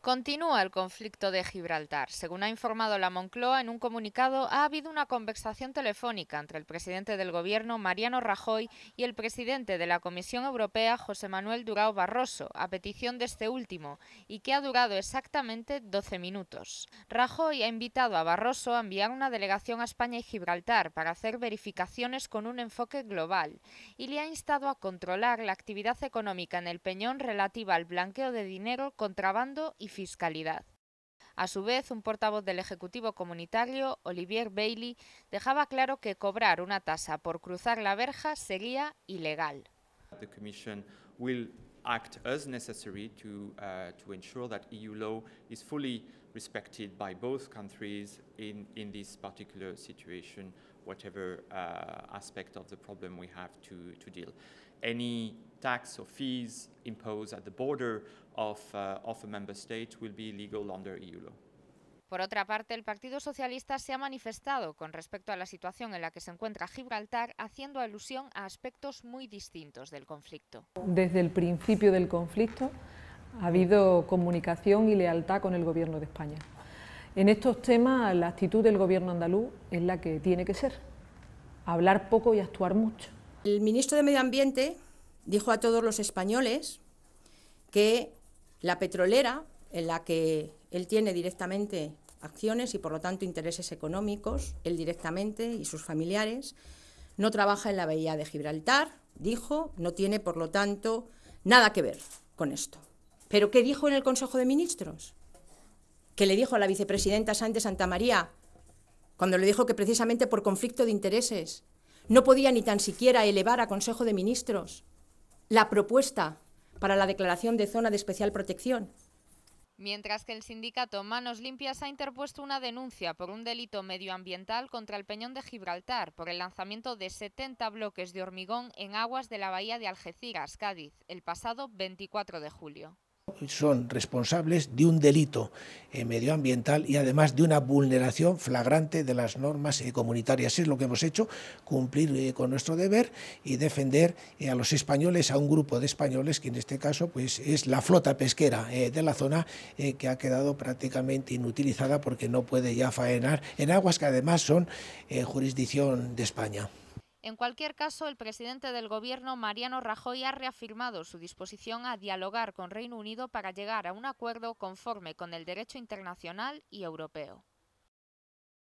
Continúa el conflicto de Gibraltar. Según ha informado la Moncloa en un comunicado, ha habido una conversación telefónica entre el presidente del Gobierno, Mariano Rajoy, y el presidente de la Comisión Europea, José Manuel Durao Barroso, a petición de este último, y que ha durado exactamente 12 minutos. Rajoy ha invitado a Barroso a enviar una delegación a España y Gibraltar para hacer verificaciones con un enfoque global, y le ha instado a controlar la actividad económica en el Peñón relativa al blanqueo de dinero, contrabando y fiscalidad. A su vez, un portavoz del Ejecutivo Comunitario, Olivier Bailey, dejaba claro que cobrar una tasa por cruzar la verja sería ilegal. The Commission will act as necessary to, uh, to ensure that EU law is fully respected by both countries in, in this particular situation tax EU uh, e Por otra parte, el Partido Socialista se ha manifestado con respecto a la situación en la que se encuentra Gibraltar, haciendo alusión a aspectos muy distintos del conflicto. Desde el principio del conflicto ha habido comunicación y lealtad con el Gobierno de España. En estos temas la actitud del gobierno andaluz es la que tiene que ser, hablar poco y actuar mucho. El ministro de Medio Ambiente dijo a todos los españoles que la petrolera, en la que él tiene directamente acciones y por lo tanto intereses económicos, él directamente y sus familiares, no trabaja en la bahía de Gibraltar, dijo, no tiene por lo tanto nada que ver con esto. ¿Pero qué dijo en el Consejo de Ministros? que le dijo a la vicepresidenta Sánchez Santa María, cuando le dijo que precisamente por conflicto de intereses no podía ni tan siquiera elevar a Consejo de Ministros la propuesta para la declaración de zona de especial protección. Mientras que el sindicato Manos Limpias ha interpuesto una denuncia por un delito medioambiental contra el Peñón de Gibraltar por el lanzamiento de 70 bloques de hormigón en aguas de la bahía de Algeciras, Cádiz, el pasado 24 de julio son responsables de un delito eh, medioambiental y además de una vulneración flagrante de las normas eh, comunitarias. Es lo que hemos hecho, cumplir eh, con nuestro deber y defender a los españoles, a un grupo de españoles, que en este caso pues, es la flota pesquera de la zona que ha quedado prácticamente inutilizada porque no puede ya faenar en aguas que además son jurisdicción de España. En cualquier caso, el presidente del Gobierno, Mariano Rajoy, ha reafirmado su disposición a dialogar con Reino Unido para llegar a un acuerdo conforme con el derecho internacional y europeo.